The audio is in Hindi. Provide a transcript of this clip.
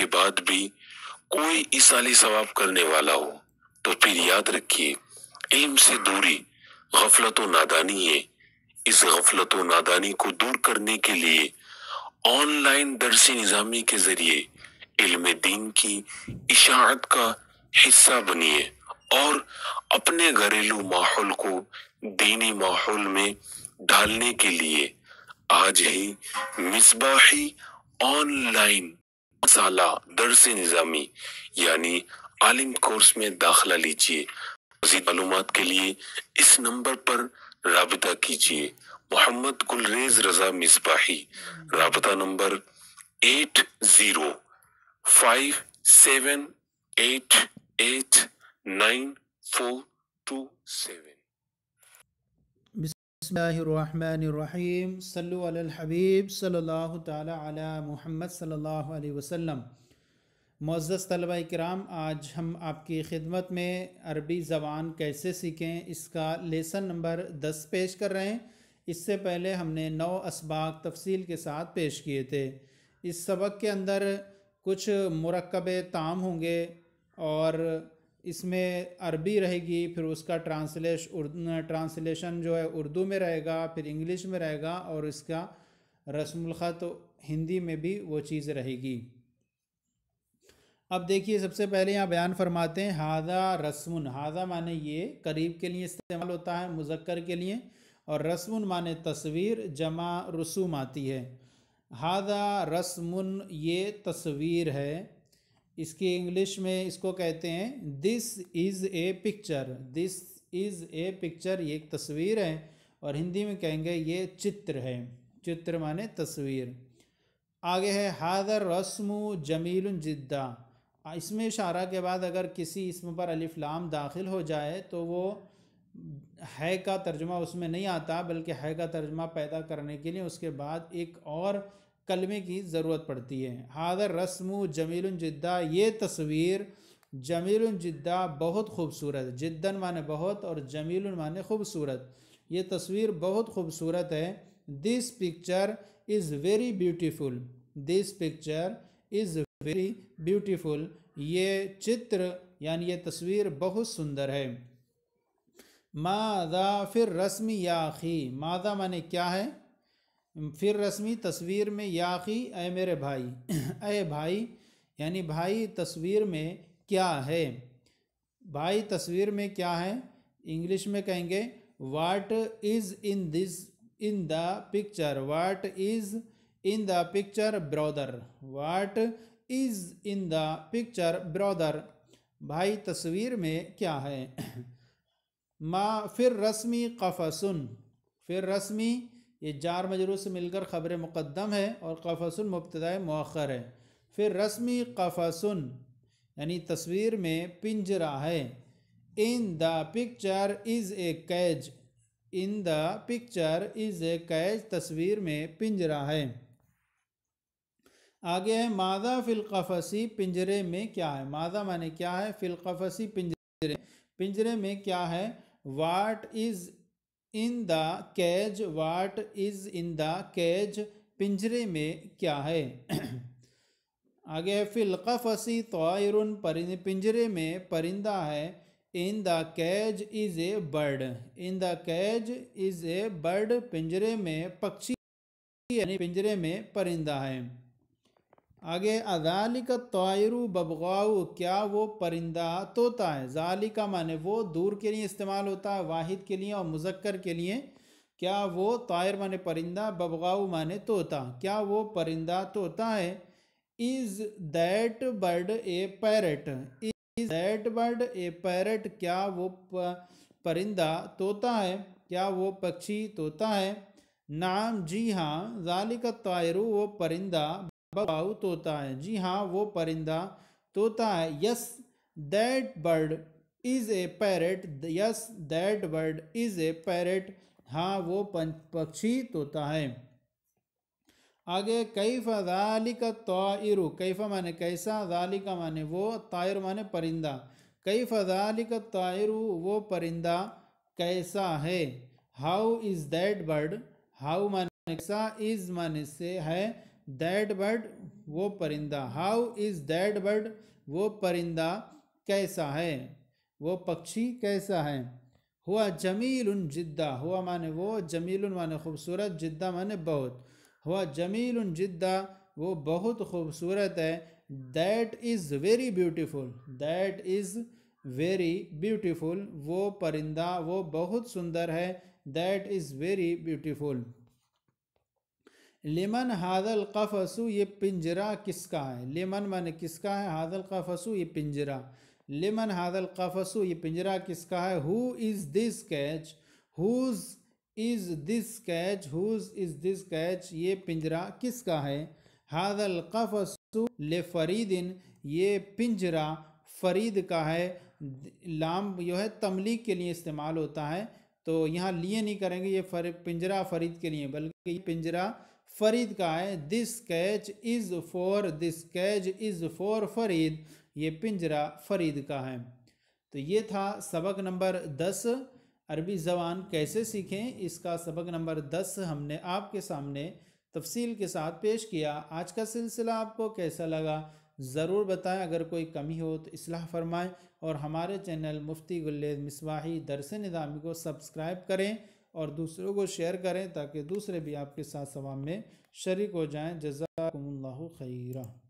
के बाद भी कोई इस आली सवाब करने वाला हो तो फिर याद रखिए इल्म से दूरी गफलत व नादानी है इस गफलत व नादानी को दूर करने के लिए ऑनलाइन दरसी निज़ामी के ज़रिए इल्म दीन की इशात का हिस्सा बनिए और अपने घरेलू माहौल को दीनी माहौल में ढालने के लिए आज ही मिसबाही ऑनलाइन साल दर्ज निज़ामी यानी आलिम कोर्स में दाखिला लीजिए मजीद मालूम के लिए इस नंबर पर रबता कीजिए मोहम्मद गुलरेज रजा मिसबाही रबता number eight zero five seven eight eight nine four two seven बसमीम सल्लबीब सल्ला महमद सल्ला वसम मोज़ तलबा कराम आज हम आपकी खिदमत में अरबी ज़बान कैसे सीखें इसका लेसन नंबर दस पेश कर रहे हैं इससे पहले हमने नौ इसबाक तफसील के साथ पेश किए थे इस सबक के अंदर कुछ मरकब ताम होंगे और इसमें अरबी रहेगी फिर उसका ट्रांसलेश ट्रांसलेशन जो है उर्दू में रहेगा फिर इंग्लिश में रहेगा और इसका तो हिंदी में भी वो चीज़ रहेगी अब देखिए सबसे पहले यहाँ बयान फरमाते हैं हादा रस्मुन हादा माने ये करीब के लिए इस्तेमाल होता है मुजक्कर के लिए और रस्मुन माने तस्वीर जमा रसूम आती है हादा रस्मुन ये तस्वीर है इसकी इंग्लिश में इसको कहते हैं this is a picture this is a picture ये एक तस्वीर है और हिंदी में कहेंगे ये चित्र है चित्र माने तस्वीर आगे है हादर रस्म जमील जिद्दा इसमें इशारा के बाद अगर किसी इसम पर लाम दाखिल हो जाए तो वो है का तर्जमा उसमें नहीं आता बल्कि है का तर्जमा पैदा करने के लिए उसके बाद एक और कलमे की ज़रूरत पड़ती है हादर रस्म जमील जिद्दा ये तस्वीर जमील जिद्दा बहुत खूबसूरत जिद्दन माने बहुत और जमील माने खूबसूरत ये तस्वीर बहुत खूबसूरत है this picture is very beautiful this picture is very beautiful ये चित्र यानी ये तस्वीर बहुत सुंदर है मादा फिर रस्म आखी मादा माने क्या है फिर रस्मी तस्वीर में याखी अय मेरे भाई अय भाई यानी भाई तस्वीर में क्या है भाई तस्वीर में क्या है इंग्लिश में कहेंगे what is in this in the picture what is in the picture brother what is in the picture brother भाई तस्वीर में क्या है माँ फिर रस्मी सुन फिर रस्मी ये जार मजरू से मिलकर ख़बर मुक़दम है और कफ़सन मुबतदा मौखर है फिर रस्मी कफ़सन यानी तस्वीर में पिंजरा है in the picture is a cage in the picture is a cage तस्वीर में पिंजरा है आगे है मादा फ़िलकफ़सी पिंजरे में क्या है मादा माने क्या है फ़िलकफ़सी पिंजरे पिंजरे में क्या है what is in the cage what is in the cage पिंजरे में क्या है आगे है फिलका फसी तोयरुन परिंद पिंजरे में परिंदा है in the cage is a bird in the cage is a bird पिंजरे में पक्षी यानी पिंजरे में परिंदा है आगे का तोयरु बबगाऊ क्या वो परिंदा तोता है जाली का माने वो दूर के लिए इस्तेमाल होता है वाहिद के लिए और मुजक्कर के लिए क्या वो तोयर माने परिंदा बबगाऊ माने तोता क्या वो परिंदा तोता है is that bird a parrot is that bird a parrot क्या वो परिंदा तोता है क्या वो पक्षी तोता है नाम जी हाँ का तायरु वो परिंदा बाऊ तोता है जी हाँ वो परिंदा तोता है yes that bird is a parrot yes that bird is a parrot हाँ वो पक्षी तोता है आगे कैफा जालिका तोरु कैफा माने कैसा जालिका माने वो तायर माने परिंदा कैफा जालिका तोरु वो परिंदा कैसा है how is that bird how माने कैसा इज़ माने से है दैट बर्ड वो परिंदा हाउ इज़ दैट बर्ड वो परिंदा कैसा है वो पक्षी कैसा है हुआ जमील उन जिद्दा हुआ माने वो जमील माने खूबसूरत जिद्दा माने बहुत हुआ जमील जिद्दा वो बहुत खूबसूरत है that is very beautiful that is very beautiful वो परिंदा वो बहुत सुंदर है दैट इज़ वेरी ब्यूटीफुल लेमन हादल फसु ये पिंजरा किसका है लेमन मन किसका है हादल फसु ये पिंजरा लेमन हादल फसु ये पिंजरा किसका है who is this cage whose is this cage whose is this cage ये पिंजरा किसका है हादल फसु ले फरीदिन ये पिंजरा फरीद का है लाम जो है तमलीग के लिए इस्तेमाल होता है तो यहाँ लिए नहीं करेंगे ये फर पिंजरा फरीद के लिए बल्कि ये पिंजरा फरीद का है this cage is for this cage is for Farid ये पिंजरा फरीद का है तो ये था सबक नंबर दस अरबी ज़बान कैसे सीखें इसका सबक नंबर दस हमने आपके सामने तफसील के साथ पेश किया आज का सिलसिला आपको कैसा लगा ज़रूर बताएं अगर कोई कमी हो तो इसलाह फरमाएं और हमारे चैनल मुफ्ती गुल्ले मिसवाही दरस निज़ामी को सब्सक्राइब करें और दूसरों को शेयर करें ताकि दूसरे भी आपके साथ सवाब में शरीक हो जाएँ जजाकम्ला ख़ैरा